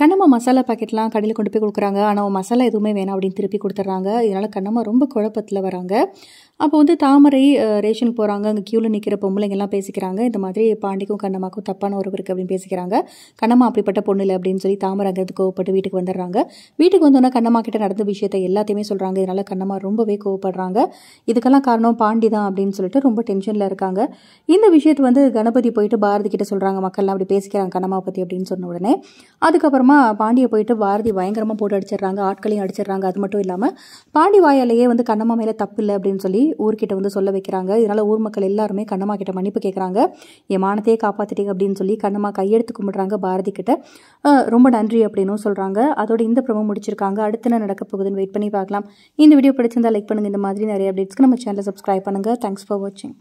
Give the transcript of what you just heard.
கண்ணம்மா மசாலா பாக்கெட்லாம் கடையில் கொண்டு போய் கொடுக்குறாங்க ஆனால் மசாலா எதுவுமே வேணாம் அப்படின்னு திருப்பி கொடுத்துட்றாங்க இதனால் கண்ணம்மா ரொம்ப குழப்பத்தில் வராங்க அப்போ வந்து தாமரை ரேஷனுக்கு போகிறாங்க அங்கே க்யூவில் நிற்கிற பொம்பளைங்கெல்லாம் பேசிக்கிறாங்க இந்த மாதிரி பாண்டிக்கும் கண்ணம்மாக்கும் தப்பான உறவு இருக்குது அப்படின்னு பேசிக்கிறாங்க கண்ணம்மா அப்படிப்பட்ட பொண்ணு இல்லை அப்படின்னு சொல்லி தாமரை அங்கேருந்து கோவப்பட்டு வீட்டுக்கு வந்துடுறாங்க வீட்டுக்கு வந்தோன்னா கண்ணம்மா கிட்டே நடந்த விஷயத்தை எல்லாத்தையுமே சொல்கிறாங்க இதனால் கண்ணம்மா ரொம்பவே கோவப்படுறாங்க இதுக்கெல்லாம் காரணம் பாண்டி தான் அப்படின்னு சொல்லிட்டு ரொம்ப டென்ஷனில் இருக்காங்க இந்த விஷயத்தை வந்து கணபதி போயிட்டு பாரதி கிட்ட சொல்கிறாங்க மக்கள்லாம் அப்படி பேசிக்கிறாங்க கண்ணம்மா பற்றி அப்படின்னு சொன்ன உடனே அதுக்கப்புறமா பாண்டியை போயிட்டு பாரதி பயங்கரமாக போட்டு அடிச்சிடுறாங்க ஆட்களையும் அடிச்சிடுறாங்க அது மட்டும் இல்லாமல் பாண்டி வாயாலேயே வந்து கண்ணம்மா மேலே தப்பு இல்லை அப்படின்னு சொல்லி ஊர்கிட்ட வந்து சொல்ல வைக்கிறாங்க இதனால் ஊர் மக்கள் எல்லாருமே கண்ணம்மா கிட்ட மன்னிப்பு கேட்குறாங்க என் மானத்தையே காப்பாற்றிட்டீங்க அப்படின்னு சொல்லி கண்ணம்மா கையெடுத்து கும்பிட்றாங்க பாரதி கிட்ட ரொம்ப நன்றி அப்படின்னும் சொல்கிறாங்க அதோட இந்த பிரமோ முடிச்சிருக்காங்க அடுத்து என்ன நடக்க போகுதுன்னு வெயிட் பண்ணி பார்க்கலாம் இந்த வீடியோ பிடிச்சிருந்தா லைக் பண்ணுங்கள் இந்த மாதிரி நிறைய அப்டேட்ஸ்க்கு நம்ம சேனலை சப்ஸ்கிரைப் பண்ணுங்கள் தேங்க்ஸ் ஃபார் வாட்சிங்